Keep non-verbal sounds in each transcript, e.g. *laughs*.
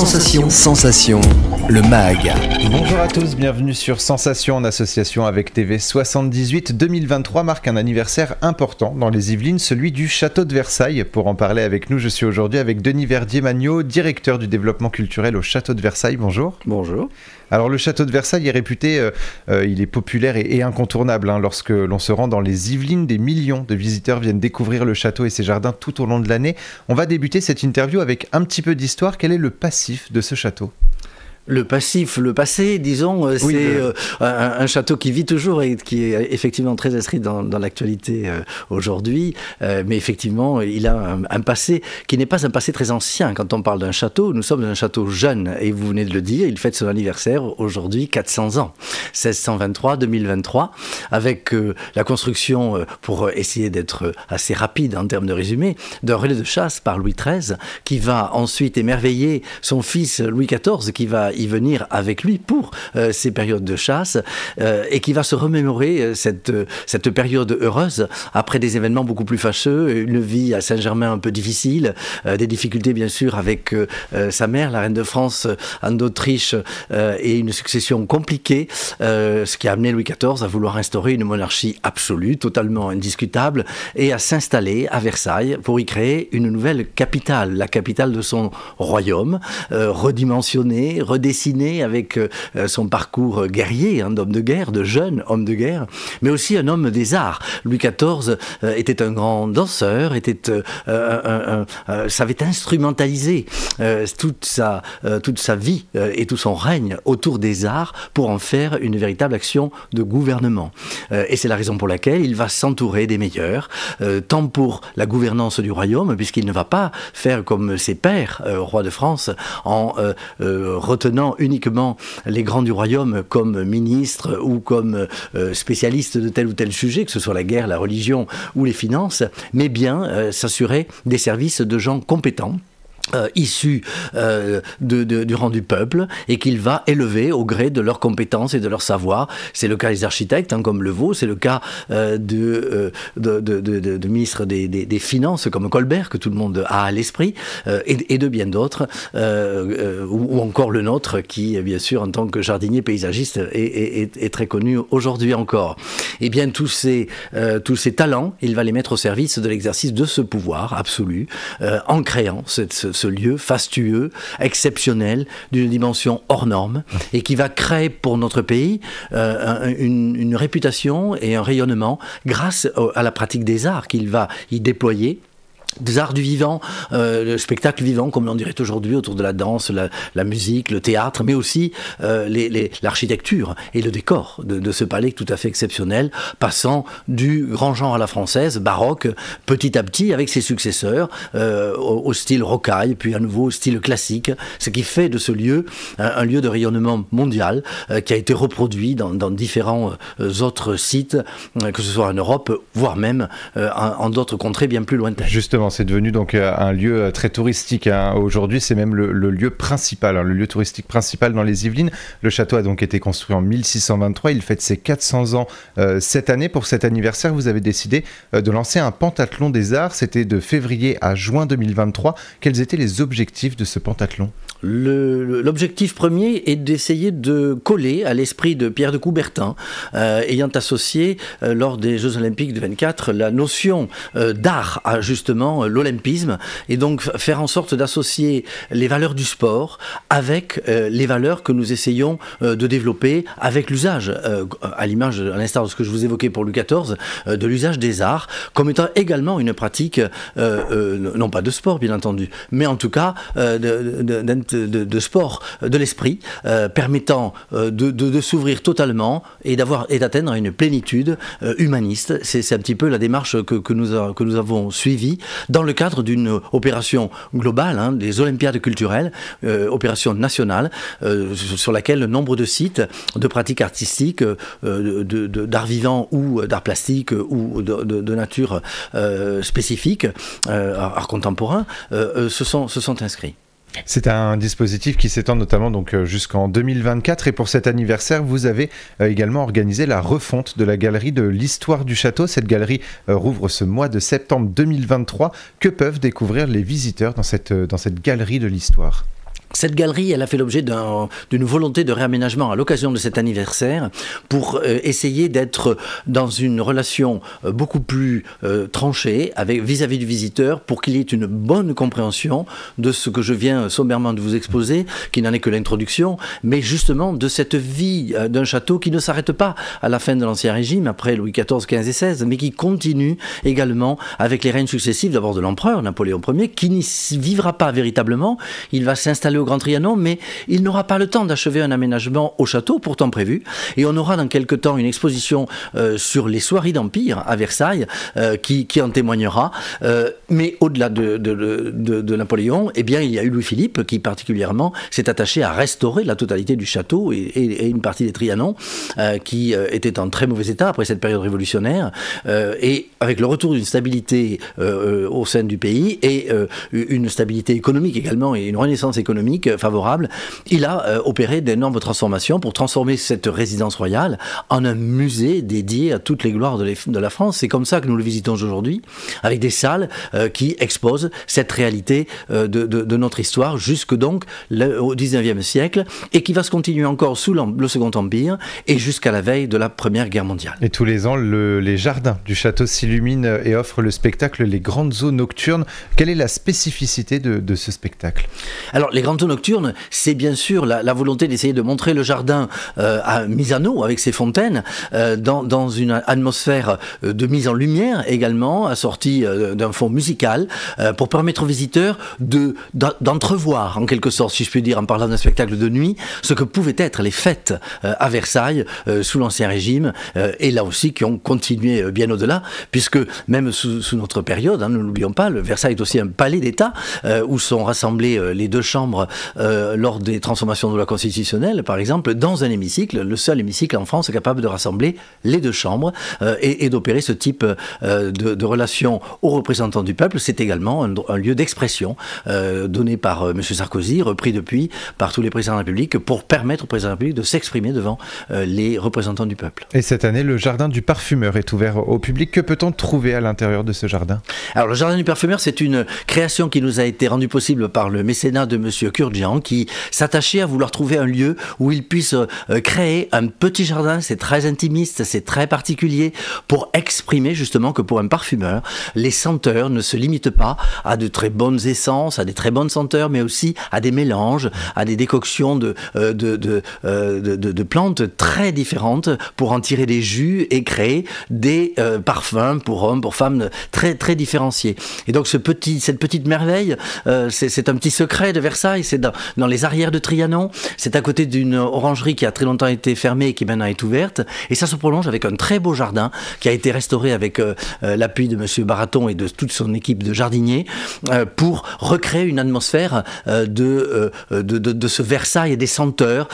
Sensation. Sensation. Le MAG. Bonjour à tous, bienvenue sur Sensation en association avec TV 78. 2023 marque un anniversaire important dans les Yvelines, celui du Château de Versailles. Pour en parler avec nous, je suis aujourd'hui avec Denis Verdier-Magnot, directeur du développement culturel au Château de Versailles. Bonjour. Bonjour. Alors le château de Versailles est réputé, euh, euh, il est populaire et, incontournable. Hein, lorsque l'on se rend dans les Yvelines, des millions de visiteurs viennent découvrir le château et ses jardins tout au long de l'année. On va débuter cette interview avec un petit peu d'histoire. Quel est le passé? de ce château le passif, le passé, disons, euh, c'est euh, un, château qui vit toujours et qui est effectivement très inscrit dans, l'actualité euh, aujourd'hui. mais effectivement, il a un, passé qui n'est pas un passé très ancien. Quand on parle d'un château, nous sommes un château jeune. Et vous venez de le dire, il fête son anniversaire aujourd'hui, 400 ans. 1623-2023, avec la construction, pour essayer d'être assez rapide en termes de résumé, d'un relais de chasse par Louis XIII, qui va ensuite émerveiller son fils Louis XIV, qui va y venir avec lui pour euh, ces périodes de chasse euh, et qui va se remémorer euh, cette, cette période heureuse après des événements beaucoup plus fâcheux, une vie à Saint-Germain un peu difficile, des difficultés bien sûr avec sa mère, la reine de France, Anne d'Autriche, et une succession compliquée, ce qui a amené Louis XIV à vouloir instaurer une monarchie absolue, totalement indiscutable, et à s'installer à Versailles pour y créer une nouvelle capitale, la capitale de son royaume, redimensionnée, redéfinie dessiné avec euh, euh, son parcours euh, guerrier, hein, d'homme de guerre, de jeune homme de guerre, mais aussi un homme des arts. Louis XIV était un grand danseur, était, savait instrumentaliser toute, sa, toute sa vie et tout son règne autour des arts pour en faire une véritable action de gouvernement. et c'est la raison pour laquelle il va s'entourer des meilleurs, tant pour la gouvernance du royaume, puisqu'il ne va pas faire comme ses pères, roi de France, en retenant uniquement les grands du royaume comme ministres ou comme euh, spécialistes de tel ou tel sujet, que ce soit la guerre, la religion ou les finances, mais bien euh, s'assurer des services de gens compétents euh, issus euh, de, de, du rang du peuple et qu'il va élever au gré de leurs compétences et de leur savoir. C'est le cas des architectes, hein, comme Levaux, c'est le cas euh, de, euh, de, de, des, Finances, comme Colbert, que tout le monde a à l'esprit, et, et, de bien d'autres, ou, encore le nôtre, qui, bien sûr, en tant que jardinier paysagiste, est, est, est très connu aujourd'hui encore. Eh bien, tous ces, tous ces talents, il va les mettre au service de l'exercice de ce pouvoir absolu, en créant cette, ce, lieu fastueux, exceptionnel, d'une dimension hors norme, et qui va créer pour notre pays euh, une, réputation et un rayonnement grâce à la pratique des arts qu'il va y déployer des arts du vivant, euh, le spectacle vivant, comme l'on dirait aujourd'hui, autour de la danse, la, la musique, le théâtre, mais aussi euh, l'architecture les, et le décor de, ce palais tout à fait exceptionnel, passant du grand genre à la française, baroque, petit à petit, avec ses successeurs, euh, au, style rocaille, puis à nouveau au style classique, ce qui fait de ce lieu un, lieu de rayonnement mondial qui a été reproduit dans, dans différents autres sites, que ce soit en Europe, voire même en, d'autres contrées bien plus lointaines c'est devenu donc euh, un lieu euh, très touristique. Hein. Aujourd'hui, c'est même le, lieu principal, hein, le lieu touristique principal dans les Yvelines. Le château a donc été construit en 1623. Il fête ses 400 ans euh, cette année. Pour cet anniversaire, vous avez décidé de lancer un pentathlon des arts. C'était de février à juin 2023. Quels étaient les objectifs de ce pentathlon L'objectif premier est d'essayer de coller à l'esprit de Pierre de Coubertin, ayant associé lors des Jeux Olympiques de 24 la notion d'art à justement euh, l'olympisme et donc faire en sorte d'associer les valeurs du sport avec euh, les valeurs que nous essayons euh, de développer avec l'usage, à l'image, à l'instar de ce que je vous évoquais pour Louis XIV, de l'usage des arts comme étant également une pratique, non pas de sport bien entendu, mais en tout cas de, sport, de l'esprit, permettant de, s'ouvrir totalement et d'avoir d'atteindre une plénitude humaniste. C'est un petit peu la démarche que, que nous avons suivie dans le cadre d'une opération globale, hein, des Olympiades culturelles, euh, opération nationale, euh, sur laquelle le nombre de sites de pratiques artistiques, euh, d'art vivant ou d'art plastique ou de, nature spécifique, art contemporain, se sont inscrits. C'est un dispositif qui s'étend notamment donc euh, jusqu'en 2024 et pour cet anniversaire, vous avez euh, également organisé la refonte de la galerie de l'histoire du château. Cette galerie euh, rouvre ce mois de septembre 2023. Que peuvent découvrir les visiteurs dans cette, dans cette galerie de l'histoire cette galerie, elle a fait l'objet d'une volonté de réaménagement à l'occasion de cet anniversaire pour euh, essayer d'être dans une relation euh, beaucoup plus euh, tranchée vis-à-vis du visiteur pour qu'il y ait une bonne compréhension de ce que je viens sommairement de vous exposer, qui n'en est que l'introduction, mais justement de cette vie d'un château qui ne s'arrête pas à la fin de l'Ancien Régime, après Louis XIV, XV et XVI, mais qui continue également avec les règnes successifs, d'abord de l'empereur Napoléon Ier, qui n'y vivra pas véritablement, il va s'installer au Grand Trianon, mais il n'aura pas le temps d'achever un aménagement au château, pourtant prévu. Et on aura dans quelques temps une exposition euh, sur les soirées d'Empire à Versailles euh, qui, en témoignera. Euh, mais au-delà de, Napoléon, eh bien, il y a eu Louis-Philippe qui particulièrement s'est attaché à restaurer la totalité du château et, une partie des Trianons qui était en très mauvais état après cette période révolutionnaire. et avec le retour d'une stabilité au sein du pays et une stabilité économique également et une renaissance économique, euh, favorable, il a euh, opéré d'énormes transformations pour transformer cette résidence royale en un musée dédié à toutes les gloires de, la France. C'est comme ça que nous le visitons aujourd'hui, avec des salles euh, qui exposent cette réalité de, notre histoire jusque donc au 19e siècle et qui va se continuer encore sous le Second Empire et jusqu'à la veille de la Première Guerre mondiale. Et tous les ans, les jardins du château s'illuminent et offrent le spectacle Les Grandes Eaux Nocturnes. Quelle est la spécificité de ce spectacle Alors, les Grandes Nocturne, c'est bien sûr la, volonté d'essayer de montrer le jardin mise euh, à Misano avec ses fontaines, euh, dans, une atmosphère euh, de mise en lumière également, assortie d'un fond musical, pour permettre aux visiteurs de, d'entrevoir, en quelque sorte, si je puis dire, en parlant d'un spectacle de nuit, ce que pouvaient être les fêtes à Versailles sous l'Ancien Régime, et là aussi qui ont continué bien au-delà, puisque même sous, notre période, hein, ne l'oublions pas, le Versailles est aussi un palais d'État où sont rassemblées les deux chambres euh, lors des transformations de la constitutionnelle, par exemple, dans un hémicycle, le seul hémicycle en France capable de rassembler les deux chambres euh, et, d'opérer ce type euh, de, relation aux représentants du peuple. C'est également un, lieu d'expression donné par M. Sarkozy, repris depuis par tous les présidents de la République, pour permettre au président de la République de s'exprimer devant les représentants du peuple. Et cette année, le jardin du parfumeur est ouvert au public. Que peut-on trouver à l'intérieur de ce jardin Alors, le jardin du parfumeur, c'est une création qui nous a été rendue possible par le mécénat de M le qui s'attachait à vouloir trouver un lieu où il puisse euh, euh, créer un petit jardin, c'est très intimiste, c'est très particulier, pour exprimer justement que pour un parfumeur, les senteurs ne se limitent pas à de très bonnes essences, à des très bonnes senteurs, mais aussi à des mélanges, à des décoctions de, euh, de, de, plantes très différentes pour en tirer des jus et créer des parfums pour hommes, pour femmes très, très différenciés. Et donc ce petit, cette petite merveille, c'est un petit secret de Versailles c'est dans, les arrières de Trianon, c'est à côté d'une orangerie qui a très longtemps été fermée et qui maintenant est ouverte, et ça se prolonge avec un très beau jardin qui a été restauré avec euh, euh, l'appui de Monsieur Baraton et de toute son équipe de jardiniers euh, pour recréer une atmosphère de, de, de, ce Versailles et des senteurs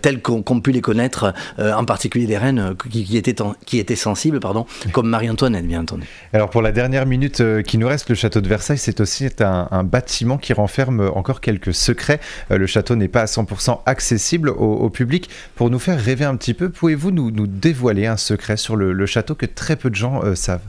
telles qu'on qu peut les connaître, en particulier des reines qui, étaient, qui étaient sensibles, pardon, comme Marie-Antoinette, bien entendu. Alors pour la dernière minute qui nous reste, le château de Versailles, c'est aussi un, un bâtiment qui renferme encore quelques secret. Euh, le château n'est pas à 100% accessible au, public. Pour nous faire rêver un petit peu, pouvez-vous nous, nous, dévoiler un secret sur le, château que très peu de gens euh, savent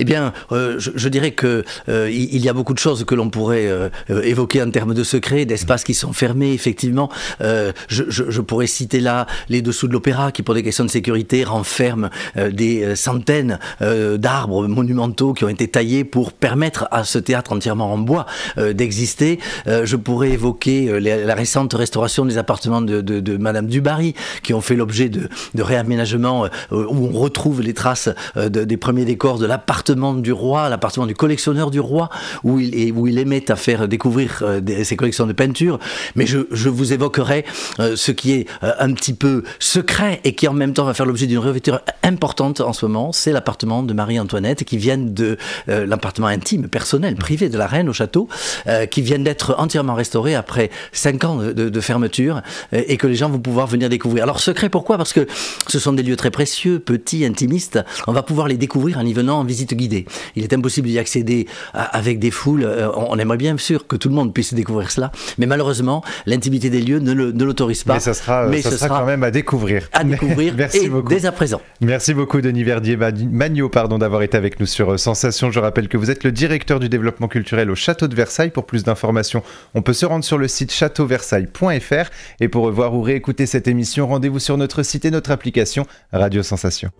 Eh bien, euh, je, dirais que il y a beaucoup de choses que l'on pourrait évoquer en termes de secrets, d'espaces qui sont fermés, effectivement. Je, je, pourrais citer là les dessous de l'opéra qui, pour des questions de sécurité, renferment des centaines d'arbres monumentaux qui ont été taillés pour permettre à ce théâtre entièrement en bois d'exister. je pourrais évoquer euh, la, récente restauration des appartements de, Madame Dubarry, qui ont fait l'objet de, de réaménagements euh, où on retrouve les traces euh, des premiers décors de l'appartement du roi, l'appartement du collectionneur du roi, où il, où il aimait à faire découvrir ses collections de peinture. Mais je, vous évoquerai ce qui est un petit peu secret et qui en même temps va faire l'objet d'une réouverture importante en ce moment, c'est l'appartement de Marie-Antoinette qui vient de l'appartement intime, personnel, privé de la reine au château, qui vient d'être entièrement restauré à après 5 ans de, fermeture euh, et que les gens vont pouvoir venir découvrir. Alors secret, pourquoi Parce que ce sont des lieux très précieux, petits, intimistes. On va pouvoir les découvrir en y venant en visite guidée. Il est impossible d'y accéder euh, avec des foules. Euh, on aimerait bien sûr que tout le monde puisse découvrir cela, mais malheureusement, l'intimité des lieux ne l'autorise pas. Mais ça sera, ce sera, quand même à découvrir. À découvrir *laughs* Merci et dès à présent. Merci beaucoup Denis Verdier Magnot pardon d'avoir été avec nous sur Sensation. Je rappelle que vous êtes le directeur du développement culturel au château de Versailles. Pour plus d'informations, on peut se rendre sur le site châteauversailles.fr. Et pour revoir ou réécouter cette émission, rendez-vous sur notre site et notre application Radio Sensation.